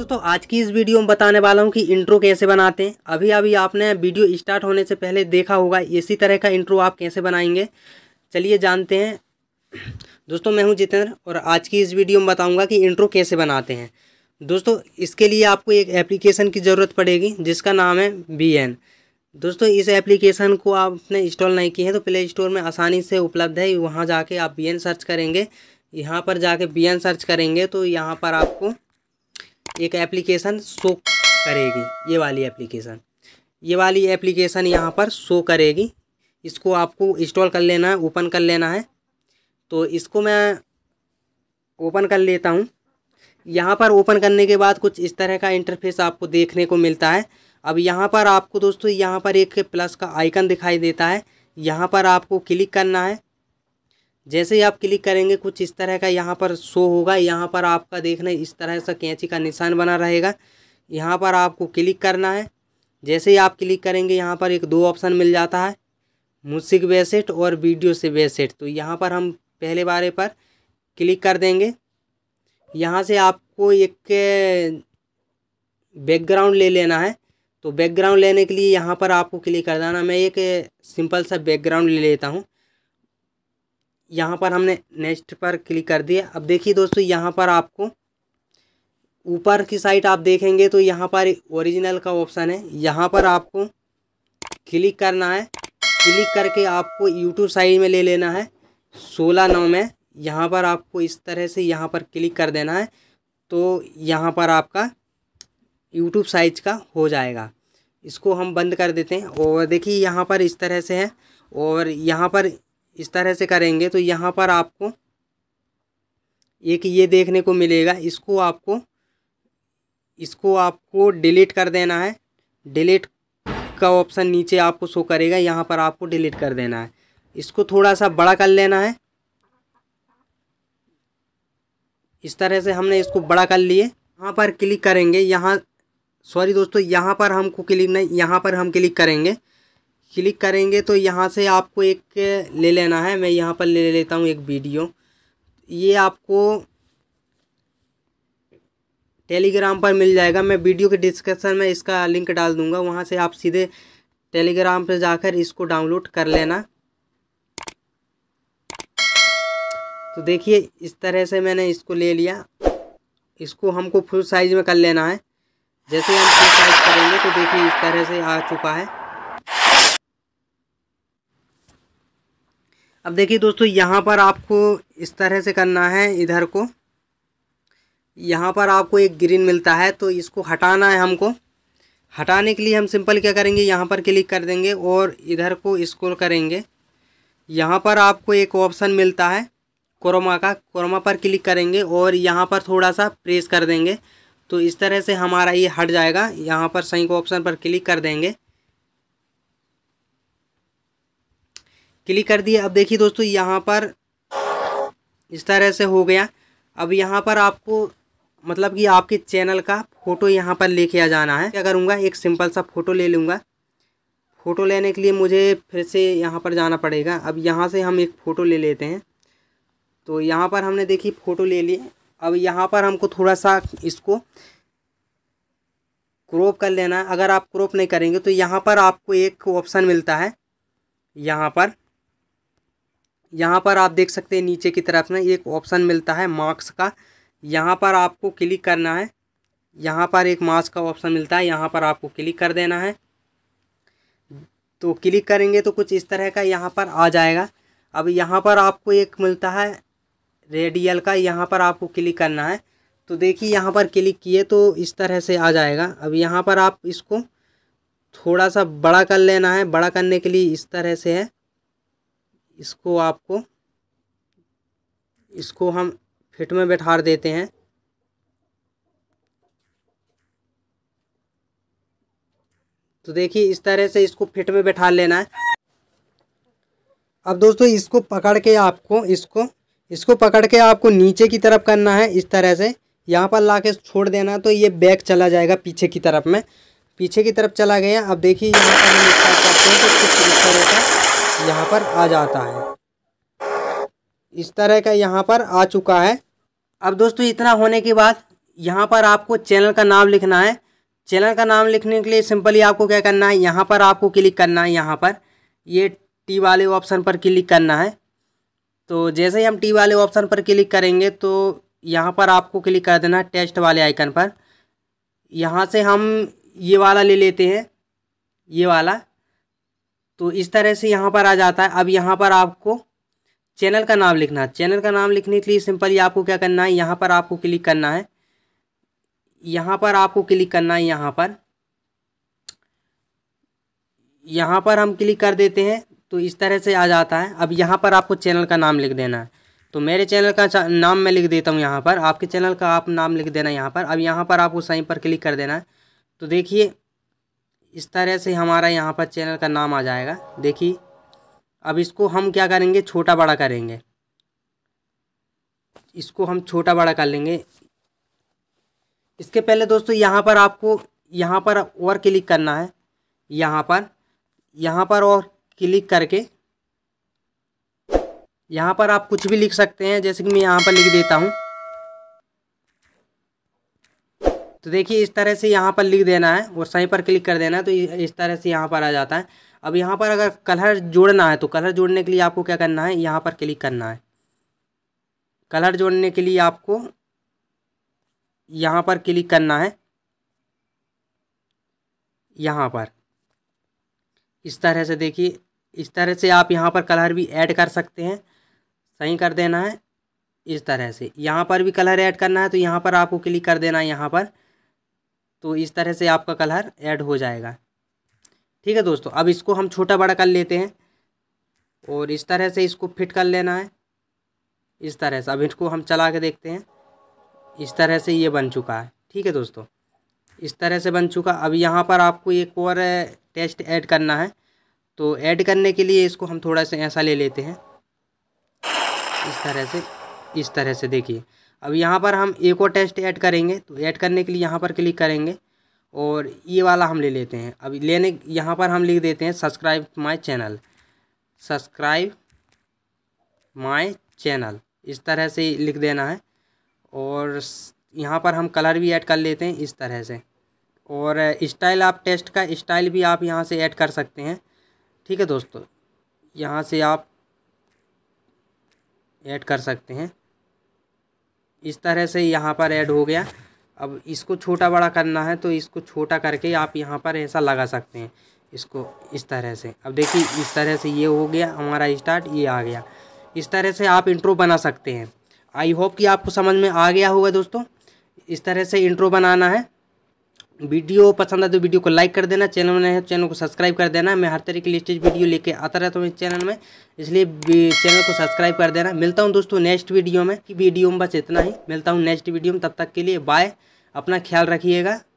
दोस्तों आज की इस वीडियो में बताने वाला हूँ कि इंट्रो कैसे बनाते हैं अभी अभी आपने वीडियो स्टार्ट होने से पहले देखा होगा इसी तरह का इंट्रो आप कैसे बनाएंगे चलिए जानते हैं दोस्तों मैं हूँ जितेंद्र और आज की इस वीडियो में बताऊँगा कि इंट्रो कैसे बनाते हैं दोस्तों इसके लिए आपको एक एप्लीकेशन की ज़रूरत पड़ेगी जिसका नाम है बी एन दोस्तों इस एप्लीकेशन को आपने इंस्टॉल नहीं की है तो प्ले स्टोर में आसानी से उपलब्ध है वहाँ जाके आप बी एन सर्च करेंगे यहाँ पर जाके बी एन सर्च करेंगे तो यहाँ पर आपको एक एप्लीकेशन शो करेगी ये वाली एप्लीकेशन ये वाली एप्लीकेशन यहाँ पर शो करेगी इसको आपको इंस्टॉल कर लेना है ओपन कर लेना है तो इसको मैं ओपन कर लेता हूँ यहाँ पर ओपन करने के बाद कुछ इस तरह का इंटरफेस आपको देखने को मिलता है अब यहाँ पर आपको दोस्तों यहाँ पर एक प्लस का आइकन दिखाई देता है यहाँ पर आपको क्लिक करना है जैसे ही आप क्लिक करेंगे कुछ इस तरह का यहाँ पर शो होगा यहाँ पर आपका देखना इस तरह से कैंची का निशान बना रहेगा यहाँ पर आपको क्लिक करना है जैसे ही आप क्लिक करेंगे यहाँ पर एक दो ऑप्शन मिल जाता है म्यूसिक वेसेट और वीडियो से वेसेट तो यहाँ पर हम पहले बारे पर क्लिक कर देंगे यहाँ से आपको एक बैकग्राउंड ले लेना है तो बैकग्राउंड लेने के लिए यहाँ पर आपको क्लिक कर देना मैं एक सिंपल सा बैकग्राउंड ले लेता हूँ यहाँ पर हमने नेक्स्ट पर क्लिक कर दिया अब देखिए दोस्तों यहाँ पर आपको ऊपर की साइड आप देखेंगे तो यहाँ पर ओरिजिनल का ऑप्शन है यहाँ पर आपको क्लिक करना है क्लिक करके आपको यूट्यूब साइड में ले लेना है सोलह नौ में यहाँ पर आपको इस तरह से यहाँ पर क्लिक कर देना है तो यहाँ पर आपका यूट्यूब साइज का हो जाएगा इसको हम बंद कर देते हैं और देखिए यहाँ पर इस तरह से है और यहाँ पर इस तरह से करेंगे तो यहाँ पर आपको एक ये देखने को मिलेगा इसको आपको इसको आपको डिलीट कर देना है डिलीट का ऑप्शन नीचे आपको शो करेगा यहाँ पर आपको डिलीट कर देना है इसको थोड़ा सा बड़ा कर लेना है इस तरह से हमने इसको बड़ा कर लिए यहाँ पर क्लिक करेंगे यहाँ सॉरी दोस्तों यहाँ पर हमको क्लिक नहीं यहाँ पर हम क्लिक करेंगे क्लिक करेंगे तो यहाँ से आपको एक ले लेना है मैं यहाँ पर ले लेता हूँ एक वीडियो ये आपको टेलीग्राम पर मिल जाएगा मैं वीडियो के डिस्क्रिप्शन में इसका लिंक डाल दूँगा वहाँ से आप सीधे टेलीग्राम पर जाकर इसको डाउनलोड कर लेना तो देखिए इस तरह से मैंने इसको ले लिया इसको हमको फुल साइज़ में कर लेना है जैसे हम फुल साइज़ करेंगे तो देखिए इस तरह से आ चुका है अब देखिए दोस्तों यहाँ पर आपको इस तरह से करना है इधर को यहाँ पर आपको एक ग्रीन मिलता है तो इसको हटाना है हमको हटाने के लिए हम सिंपल क्या करेंगे यहाँ पर क्लिक कर देंगे और इधर को स्क्रॉल करेंगे यहाँ पर आपको एक ऑप्शन मिलता है क्रोमा का क्रोमा पर क्लिक करेंगे और यहाँ पर थोड़ा सा प्रेस कर देंगे तो इस तरह से हमारा ये हट जाएगा यहाँ पर सही को ऑप्शन पर क्लिक कर देंगे क्लिक कर दिए अब देखिए दोस्तों यहाँ पर इस तरह से हो गया अब यहाँ पर आपको मतलब कि आपके चैनल का फ़ोटो यहाँ पर लेके आ जाना है क्या करूँगा एक सिंपल सा फ़ोटो ले लूँगा फ़ोटो लेने के लिए मुझे फिर से यहाँ पर जाना पड़ेगा अब यहाँ से हम एक फ़ोटो ले लेते हैं तो यहाँ पर हमने देखी फ़ोटो ले लिए अब यहाँ पर हमको थोड़ा सा इसको क्रॉप कर लेना अगर आप क्रॉप नहीं करेंगे तो यहाँ पर आपको एक ऑप्शन मिलता है यहाँ पर यहाँ पर आप देख सकते हैं नीचे की तरफ में एक ऑप्शन मिलता है मार्क्स का यहाँ पर आपको क्लिक करना है यहाँ पर एक मार्क्स का ऑप्शन मिलता है यहाँ पर आपको क्लिक कर देना है तो क्लिक करेंगे तो कुछ इस तरह का यहाँ पर आ जाएगा अब यहाँ पर आपको एक मिलता है रेडियल का यहाँ पर आपको क्लिक करना है तो देखिए यहाँ पर क्लिक किए तो इस तरह से आ जाएगा अब यहाँ पर आप इसको थोड़ा सा बड़ा कर लेना है बड़ा करने के लिए इस तरह से है इसको आपको इसको हम फिट में बैठा देते हैं तो देखिए इस तरह से इसको फिट में बैठा लेना है अब दोस्तों इसको पकड़ के आपको इसको इसको पकड़ के आपको नीचे की तरफ करना है इस तरह से यहाँ पर लाके छोड़ देना तो ये बैग चला जाएगा पीछे की तरफ में पीछे की तरफ चला गया अब देखिए यहाँ पर हम इसका करते हैं तो कुछ इस तरह का यहाँ पर आ जाता है इस तरह का यहाँ पर आ चुका है अब दोस्तों इतना होने के बाद यहाँ पर आपको चैनल का नाम लिखना है चैनल का नाम लिखने के लिए सिंपली आपको क्या करना है यहाँ पर आपको क्लिक करना है यहाँ पर ये टी वाले ऑप्शन पर क्लिक करना है तो जैसे ही हम टी वाले ऑप्शन पर क्लिक करेंगे तो यहाँ पर आपको क्लिक कर देना है टेस्ट वाले आइकन पर यहाँ से हम ये वाला ले लेते हैं ये वाला तो इस तरह से यहाँ पर आ जाता है अब यहाँ पर आपको चैनल का नाम लिखना है चैनल का नाम लिखने के लिए सिंपली आपको क्या करना है यहाँ पर आपको क्लिक करना है यहाँ पर आपको क्लिक करना है यहाँ पर यहाँ पर हम क्लिक कर देते हैं तो इस तरह से आ जाता है अब यहाँ पर आपको चैनल का नाम लिख देना है तो मेरे चैनल का नाम मैं लिख देता हूँ यहाँ पर आपके चैनल का आप नाम लिख देना यहाँ पर अब यहाँ पर आपको सही पर क्लिक कर देना है तो देखिए इस तरह से हमारा यहाँ पर चैनल का नाम आ जाएगा देखिए अब इसको हम क्या करेंगे छोटा बड़ा करेंगे इसको हम छोटा बड़ा कर लेंगे इसके पहले दोस्तों यहाँ पर आपको यहाँ पर और क्लिक करना है यहाँ पर यहाँ पर और क्लिक करके यहाँ पर आप कुछ भी लिख सकते हैं जैसे कि मैं यहाँ पर लिख देता हूँ तो देखिए इस तरह से यहाँ पर लिख देना है और सही पर क्लिक कर देना है तो इस तरह से यहाँ पर आ जाता है अब यहाँ पर अगर कलर जोड़ना है तो कलर जोड़ने के लिए आपको क्या करना है यहाँ पर क्लिक करना है कलर जोड़ने के लिए आपको यहाँ पर क्लिक करना है यहाँ पर इस तरह से देखिए इस तरह से आप यहाँ पर कलर भी ऐड कर सकते हैं सही कर देना है इस तरह से यहाँ पर भी कलर ऐड करना है तो यहाँ पर आपको क्लिक कर देना है यहाँ पर तो इस तरह से आपका कलर ऐड हो जाएगा ठीक है दोस्तों अब इसको हम छोटा बड़ा कर लेते हैं और इस तरह से इसको फिट कर लेना है इस तरह से अब इसको हम चला के देखते हैं इस तरह से ये बन चुका है ठीक है दोस्तों इस तरह से बन चुका अब यहाँ पर आपको एक और टेस्ट ऐड करना है तो ऐड करने के लिए इसको हम थोड़ा सा ऐसा ले लेते हैं इस तरह से इस तरह से देखिए अब यहाँ पर हम एक और टेस्ट ऐड करेंगे तो ऐड करने के लिए यहाँ पर क्लिक करेंगे और ये वाला हम ले लेते हैं अब लेने यहाँ पर हम लिख देते हैं subscribe my channel subscribe my channel इस तरह से लिख देना है और यहाँ पर हम कलर भी ऐड कर लेते हैं इस तरह से और स्टाइल आप टेस्ट का स्टाइल भी आप यहाँ से ऐड कर सकते हैं ठीक है दोस्तों यहाँ से आप ऐड कर सकते हैं इस तरह से यहाँ पर ऐड हो गया अब इसको छोटा बड़ा करना है तो इसको छोटा करके आप यहाँ पर ऐसा लगा सकते हैं इसको इस तरह से अब देखिए इस तरह से ये हो गया हमारा स्टार्ट ये आ गया इस तरह से आप इंट्रो बना सकते हैं आई होप कि आपको समझ में आ गया होगा दोस्तों इस तरह से इंट्रो बनाना है वीडियो पसंद आए तो वीडियो को लाइक कर देना चैनल में है तो चैनल को सब्सक्राइब कर देना मैं हर तरह की लेटेस्ट वीडियो लेके आता रहता हूँ इस चैनल में इसलिए चैनल को सब्सक्राइब कर देना मिलता हूँ दोस्तों नेक्स्ट वीडियो में कि वीडियो में बस इतना ही मिलता हूँ नेक्स्ट वीडियो में तब तक के लिए बाय अपना ख्याल रखिएगा